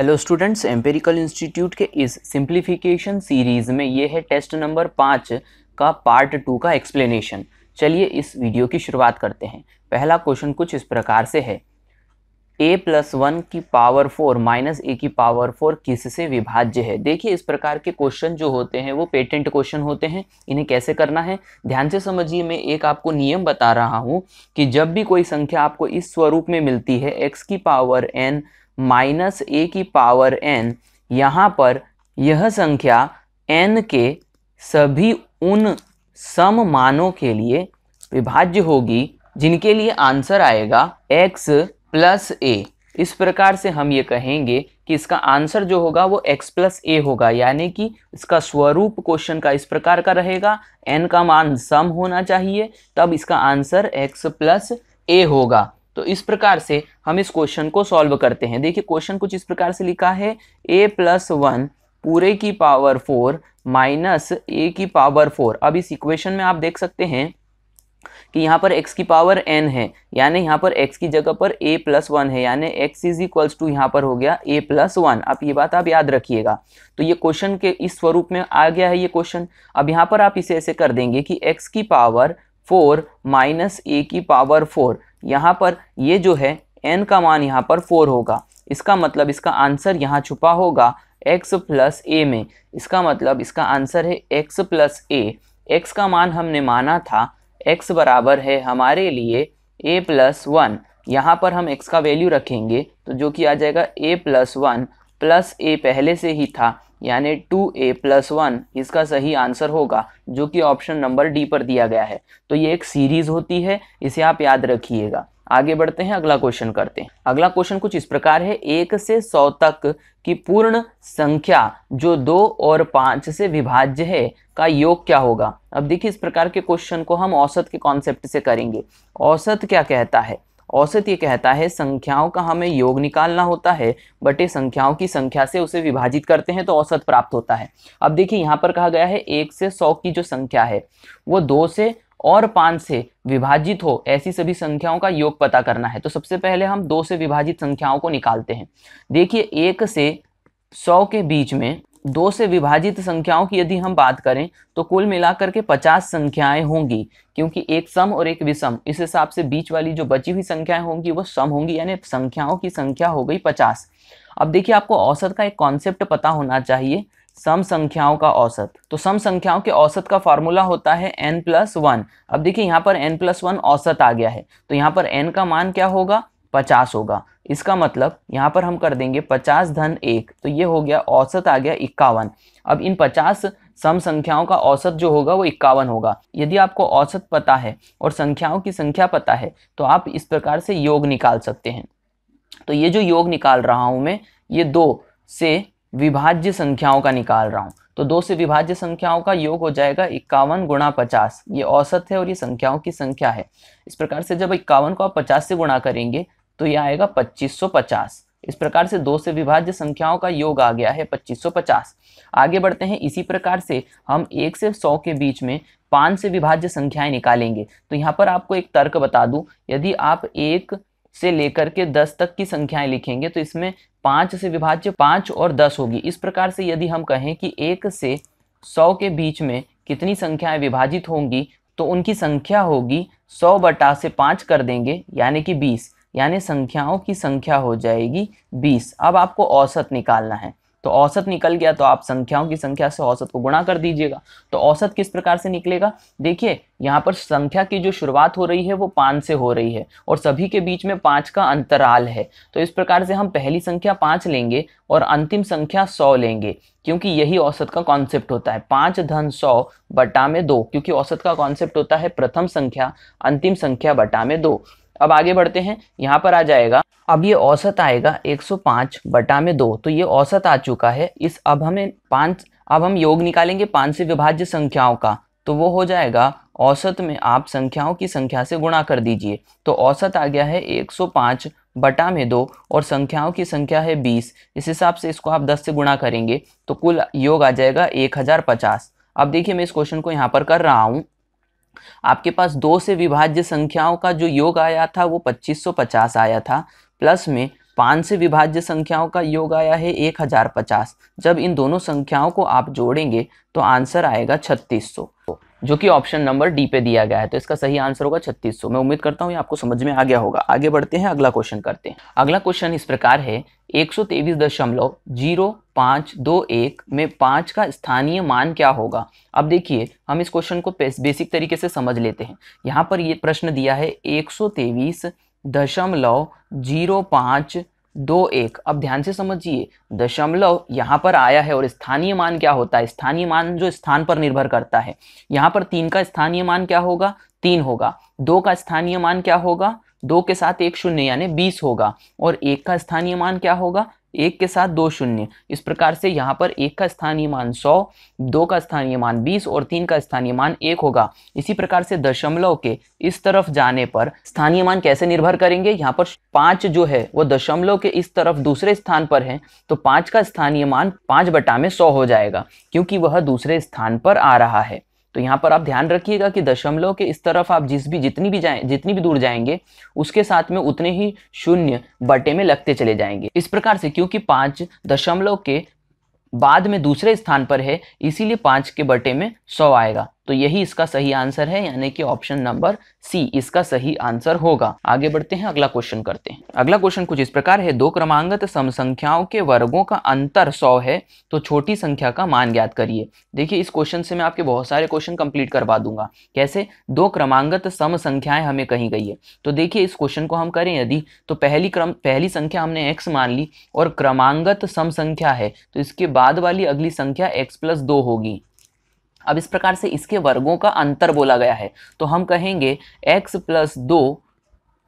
hello students empirical institute के इस simplification series में ये है टेस्ट नंबर पाँच का पार्ट टू का एक्सप्लेनेशन चलिए इस वीडियो की शुरुआत करते हैं पहला क्वेश्चन कुछ इस प्रकार से है ए प्लस वन की पावर फोर माइनस ए की पावर फोर किससे विभाज्य है देखिए इस प्रकार के क्वेश्चन जो होते हैं वो पेटेंट क्वेश्चन होते हैं इन्हें कैसे करना है ध्यान से समझिए मैं एक आपको नियम बता रहा हूँ कि जब भी कोई संख्या आपको इस स्वरूप में मिलती है एक्स की पावर एन माइनस ए की पावर एन यहाँ पर यह संख्या एन के सभी उन सम मानों के लिए विभाज्य होगी जिनके लिए आंसर आएगा एक्स प्लस ए इस प्रकार से हम ये कहेंगे कि इसका आंसर जो होगा वो x प्लस ए होगा यानी कि इसका स्वरूप क्वेश्चन का इस प्रकार का रहेगा n का मान सम होना चाहिए तब इसका आंसर x प्लस ए होगा तो इस प्रकार से हम इस क्वेश्चन को सॉल्व करते हैं देखिए क्वेश्चन कुछ इस प्रकार से लिखा है ए प्लस वन पूरे की पावर फोर माइनस ए की पावर फोर अब इस इक्वेशन में आप देख सकते हैं कि यहाँ पर x की पावर n है यानी यहाँ पर x की जगह पर a प्लस वन है यानी x इज इक्वल्स टू यहाँ पर हो गया a प्लस वन आप ये बात आप याद रखिएगा तो ये क्वेश्चन के इस स्वरूप में आ गया है ये क्वेश्चन अब यहाँ पर आप इसे ऐसे कर देंगे कि x की पावर फोर माइनस ए की पावर फोर यहाँ पर ये जो है एन का मान यहाँ पर फोर होगा इसका मतलब इसका आंसर यहाँ छुपा होगा एक्स प्लस ए में इसका मतलब इसका आंसर है एक्स प्लस ए एक्स का मान हमने माना था एक्स बराबर है हमारे लिए ए प्लस वन यहाँ पर हम एक्स का वैल्यू रखेंगे तो जो कि आ जाएगा A plus one plus A पहले से ही था यानी टू ए प्लस वन इसका सही आंसर होगा जो कि ऑप्शन नंबर डी पर दिया गया है तो ये एक सीरीज होती है इसे आप याद रखिएगा आगे बढ़ते हैं अगला क्वेश्चन करते हैं अगला क्वेश्चन कुछ इस प्रकार है एक से सौ तक की पूर्ण संख्या जो दो और पाँच से विभाज्य है का योग क्या होगा अब देखिए इस प्रकार के क्वेश्चन को हम औसत के कॉन्सेप्ट से करेंगे औसत क्या कहता है औसत ये कहता है संख्याओं का हमें योग निकालना होता है बटे संख्याओं की संख्या से उसे विभाजित करते हैं तो औसत प्राप्त होता है अब देखिए यहाँ पर कहा गया है एक से सौ की जो संख्या है वो दो से और पाँच से विभाजित हो ऐसी सभी संख्याओं का योग पता करना है तो सबसे पहले हम दो से विभाजित संख्याओं को निकालते हैं देखिए एक से सौ के बीच में दो से विभाजित संख्याओं की यदि हम बात करें तो कुल मिलाकर के पचास संख्याएं होंगी क्योंकि एक सम और एक विषम इस हिसाब से बीच वाली जो बची हुई संख्याएं होंगी वो सम होंगी यानी संख्याओं की संख्या हो गई पचास अब देखिए आपको औसत का एक कॉन्सेप्ट पता होना चाहिए सम संख्याओं का औसत तो सम संख्याओं के औसत का फॉर्मूला होता है एन प्लस वन अब देखिए यहाँ पर एन प्लस वन औसत आ गया है तो यहाँ पर एन का मान क्या होगा पचास होगा इसका मतलब यहाँ पर हम कर देंगे पचास धन एक तो ये हो गया औसत आ गया इक्यावन अब इन पचास सम संख्याओं का औसत जो होगा वो इक्यावन होगा यदि आपको औसत पता है और संख्याओं की संख्या पता है तो आप इस प्रकार से योग निकाल सकते हैं तो ये जो योग निकाल रहा हूँ मैं ये दो से विभाज्य संख्याओं का निकाल रहा हूँ तो दो से विभाज्य संख्याओं का योग हो जाएगा इक्यावन गुणा पचास ये औसत है और ये संख्याओं की संख्या है इस प्रकार से जब इक्यावन को आप पचास से गुणा करेंगे तो यह आएगा 2550 इस प्रकार से दो से विभाज्य संख्याओं का योग आ गया है 2550 आगे बढ़ते हैं इसी प्रकार से हम एक से सौ के बीच में पाँच से विभाज्य संख्याएं निकालेंगे तो यहाँ पर आपको एक तर्क बता दूँ यदि आप एक से लेकर के दस तक की संख्याएं लिखेंगे तो इसमें पाँच से विभाज्य पाँच और दस होगी इस प्रकार से यदि हम कहें कि एक से सौ के बीच में कितनी संख्याएं विभाजित होंगी तो उनकी संख्या होगी सौ बटा से पाँच कर देंगे यानी कि बीस यानी संख्याओं की संख्या हो जाएगी बीस अब आपको औसत निकालना है तो औसत निकल गया तो आप संख्याओं की संख्या से औसत को गुणा कर दीजिएगा तो औसत किस प्रकार से निकलेगा देखिए यहाँ पर संख्या की जो शुरुआत हो रही है वो पाँच से हो रही है और सभी के बीच में पाँच का अंतराल है तो इस प्रकार से हम पहली संख्या पाँच लेंगे और अंतिम संख्या सौ लेंगे क्योंकि यही औसत का कॉन्सेप्ट होता है पाँच धन सौ बटा में दो क्योंकि औसत का कॉन्सेप्ट होता है प्रथम संख्या अंतिम संख्या बटा में दो अब आगे बढ़ते हैं यहाँ पर आ जाएगा अब ये औसत आएगा 105 बटा में दो तो ये औसत आ चुका है इस अब हमें पाँच अब हम योग निकालेंगे पाँच से विभाज्य संख्याओं का तो वो हो जाएगा औसत में आप संख्याओं की संख्या से गुणा कर दीजिए तो औसत आ गया है 105 बटा में दो और संख्याओं की संख्या है 20 इस हिसाब से इसको आप 10 से गुणा करेंगे तो कुल योग आ जाएगा 1050 अब देखिए मैं इस क्वेश्चन को यहाँ पर कर रहा हूँ आपके पास दो से विभाज्य संख्याओं का जो योग आया था वो 2550 आया था प्लस में पाँच से विभाज्य संख्याओं का योग आया है 1050 जब इन दोनों संख्याओं को आप जोड़ेंगे तो आंसर आएगा 3600 जो कि ऑप्शन नंबर डी पे दिया गया है तो इसका सही आंसर होगा 3600 मैं उम्मीद करता हूँ ये आपको समझ में आ गया होगा आगे बढ़ते हैं अगला क्वेश्चन करते हैं अगला क्वेश्चन इस प्रकार है एक में पाँच का स्थानीय मान क्या होगा अब देखिए हम इस क्वेश्चन को बेसिक तरीके से समझ लेते हैं यहाँ पर ये प्रश्न दिया है एक दशमलव जीरो पाँच दो एक अब ध्यान से समझिए दशमलव यहाँ पर आया है और स्थानीय मान क्या होता है स्थानीय मान जो स्थान पर निर्भर करता है यहाँ पर तीन का स्थानीय मान क्या होगा तीन होगा दो का स्थानीय मान क्या होगा दो के साथ एक शून्य यानी बीस होगा और एक का स्थानीय मान क्या होगा एक के साथ दो शून्य इस प्रकार से यहाँ पर एक का स्थानीय मान सौ दो का स्थानीय मान बीस और तीन का स्थानीय मान एक होगा इसी प्रकार से दशमलव के इस तरफ जाने पर स्थानीय मान कैसे निर्भर करेंगे यहाँ पर पाँच जो है वो दशमलव के इस तरफ दूसरे स्थान पर है तो पाँच का स्थानीय मान पाँच बटा में सौ हो जाएगा क्योंकि वह दूसरे स्थान पर आ रहा है तो यहाँ पर आप ध्यान रखिएगा कि दशमलव के इस तरफ आप जिस भी जितनी भी जाए जितनी भी दूर जाएंगे उसके साथ में उतने ही शून्य बटे में लगते चले जाएंगे इस प्रकार से क्योंकि पाँच दशमलव के बाद में दूसरे स्थान पर है इसीलिए पाँच के बटे में सौ आएगा तो यही इसका सही आंसर है यानी कि ऑप्शन नंबर सी इसका सही आंसर होगा आगे बढ़ते हैं अगला क्वेश्चन करते हैं अगला क्वेश्चन कुछ इस प्रकार है दो क्रमांगत समसंख्याओं के वर्गों का अंतर सौ है तो छोटी संख्या का मान ज्ञात करिए देखिए इस क्वेश्चन से मैं आपके बहुत सारे क्वेश्चन कंप्लीट करवा दूंगा कैसे दो क्रमांगत सम संख्याएं हमें कही गई है तो देखिए इस क्वेश्चन को हम करें यदि तो पहली क्रम पहली संख्या हमने एक्स मान ली और क्रमांगत सम संख्या है तो इसके बाद वाली अगली संख्या एक्स प्लस दो होगी अब इस प्रकार से इसके वर्गों का अंतर बोला गया है तो हम कहेंगे x प्लस दो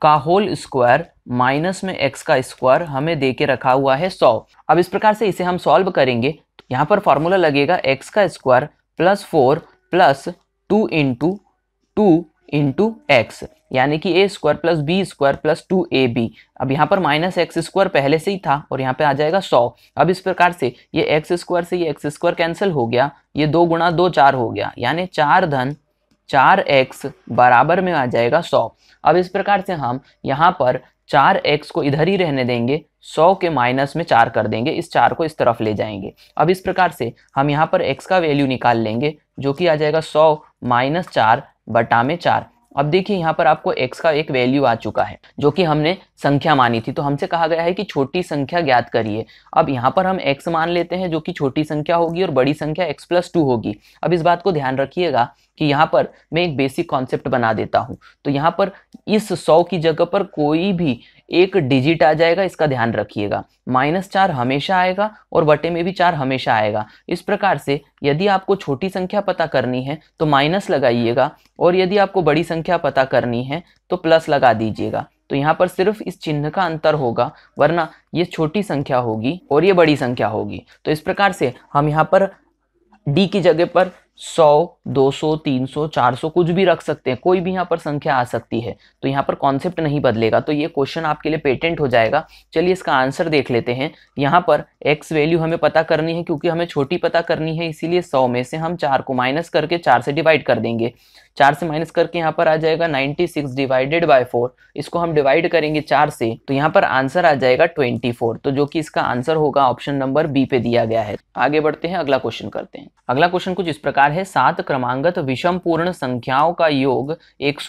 का होल स्क्वायर माइनस में x का स्क्वायर हमें दे के रखा हुआ है सौ अब इस प्रकार से इसे हम सॉल्व करेंगे तो यहाँ पर फॉर्मूला लगेगा x का square plus four plus two into two into x यानी कि A square plus B square plus two A B अब यहाँ पर माइनस एक्स स्क्वायर पहले से ही था और यहाँ पे आ जाएगा सौ अब इस प्रकार से ये एक्स स्क्वायर से ये एक्स स्क्वायर कैंसिल हो गया ये दो गुणा दो चार हो गया यानी चार धन चार एक्स बराबर में आ जाएगा सौ अब इस प्रकार से हम यहाँ पर चार एक्स को इधर ही रहने देंगे सौ के माइनस में चार कर देंगे इस चार को इस तरफ ले जाएंगे अब इस प्रकार से हम यहाँ पर एक्स का वैल्यू निकाल लेंगे जो कि आ जाएगा सौ माइनस चार बटा में चार अब देखिए यहाँ पर आपको x का एक वैल्यू आ चुका है जो कि हमने संख्या मानी थी तो हमसे कहा गया है कि छोटी संख्या ज्ञात करिए अब यहाँ पर हम x मान लेते हैं जो कि छोटी संख्या होगी और बड़ी संख्या x प्लस टू होगी अब इस बात को ध्यान रखिएगा कि यहाँ पर मैं एक बेसिक कॉन्सेप्ट बना देता हूँ तो यहाँ पर इस सौ की जगह पर कोई भी एक डिजिट आ जाएगा इसका ध्यान रखिएगा माइनस चार हमेशा आएगा और बटे में भी चार हमेशा आएगा इस प्रकार से यदि आपको छोटी संख्या पता करनी है तो माइनस लगाइएगा और यदि आपको बड़ी संख्या पता करनी है तो प्लस लगा दीजिएगा तो यहाँ पर सिर्फ इस चिन्ह का अंतर होगा वरना ये छोटी संख्या होगी और ये बड़ी संख्या होगी तो इस प्रकार से हम यहाँ पर डी की जगह पर सौ दो सौ तीन सौ चार सौ कुछ भी रख सकते हैं कोई भी यहाँ पर संख्या आ सकती है तो यहाँ पर कॉन्सेप्ट नहीं बदलेगा तो ये क्वेश्चन आपके लिए पेटेंट हो जाएगा चलिए इसका आंसर देख लेते हैं यहाँ पर एक्स वैल्यू हमें पता करनी है क्योंकि हमें छोटी पता करनी है इसीलिए सौ में से हम चार को माइनस करके चार से डिवाइड कर देंगे चार से माइनस करके यहाँ पर आ जाएगा ninety six divided by four इसको हम डिवाइड करेंगे चार से तो यहाँ पर आंसर आ जाएगा ट्वेंटी फोर तो जो कि इसका आंसर होगा ऑप्शन नंबर बी पे दिया गया है आगे बढ़ते हैं अगला क्वेश्चन करते हैं अगला क्वेश्चन कुछ इस प्रकार है सात क्रमांगत विषम पूर्ण संख्याओं का योग एक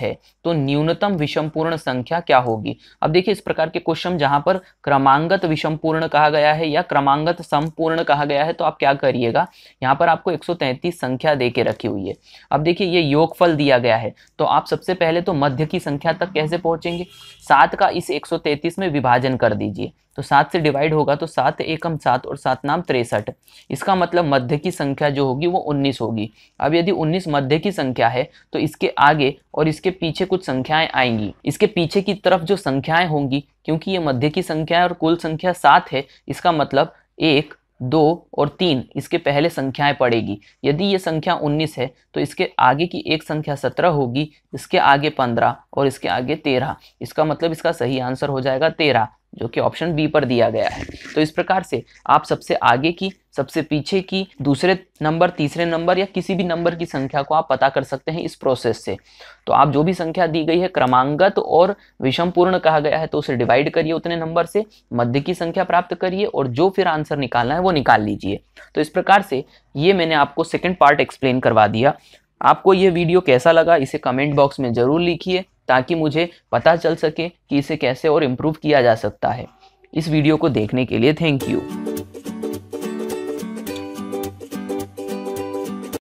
है तो न्यूनतम विषम पूर्ण संख्या क्या होगी अब देखिए इस प्रकार के क्वेश्चन जहां पर क्रमांगत विषम पूर्ण कहा गया है या क्रमांगत संपूर्ण कहा गया है तो आप क्या करिएगा यहाँ पर आपको एक संख्या दे रखी हुई है अब देखिए देखिए ये योगफल दिया गया है तो आप सबसे पहले तो मध्य की संख्या तक कैसे पहुंचेंगे सात का इस 133 में विभाजन कर दीजिए तो सात से डिवाइड होगा तो सात एकम सात और सात नाम तिरसठ इसका मतलब मध्य की संख्या जो होगी वो उन्नीस होगी अब यदि उन्नीस मध्य की संख्या है तो इसके आगे और इसके पीछे कुछ संख्याएं आएंगी इसके पीछे की तरफ जो संख्याएं होंगी क्योंकि ये मध्य की संख्या है और कुल संख्या सात है इसका मतलब एक दो और तीन इसके पहले संख्याएं पड़ेगी यदि ये संख्या उन्नीस है तो इसके आगे की एक संख्या सत्रह होगी इसके आगे पंद्रह और इसके आगे तेरह इसका मतलब इसका सही आंसर हो जाएगा तेरह जो कि ऑप्शन बी पर दिया गया है तो इस प्रकार से आप सबसे आगे की सबसे पीछे की दूसरे नंबर तीसरे नंबर या किसी भी नंबर की संख्या को आप पता कर सकते हैं इस प्रोसेस से तो आप जो भी संख्या दी गई है क्रमांगत और विषम पूर्ण कहा गया है तो उसे डिवाइड करिए उतने नंबर से मध्य की संख्या प्राप्त करिए और जो फिर आंसर निकालना है वो निकाल लीजिए तो इस प्रकार से ये मैंने आपको सेकेंड पार्ट एक्सप्लेन करवा दिया आपको ये वीडियो कैसा लगा इसे कमेंट बॉक्स में ज़रूर लिखिए ताकि मुझे पता चल सके कि इसे कैसे और इम्प्रूव किया जा सकता है इस वीडियो को देखने के लिए थैंक यू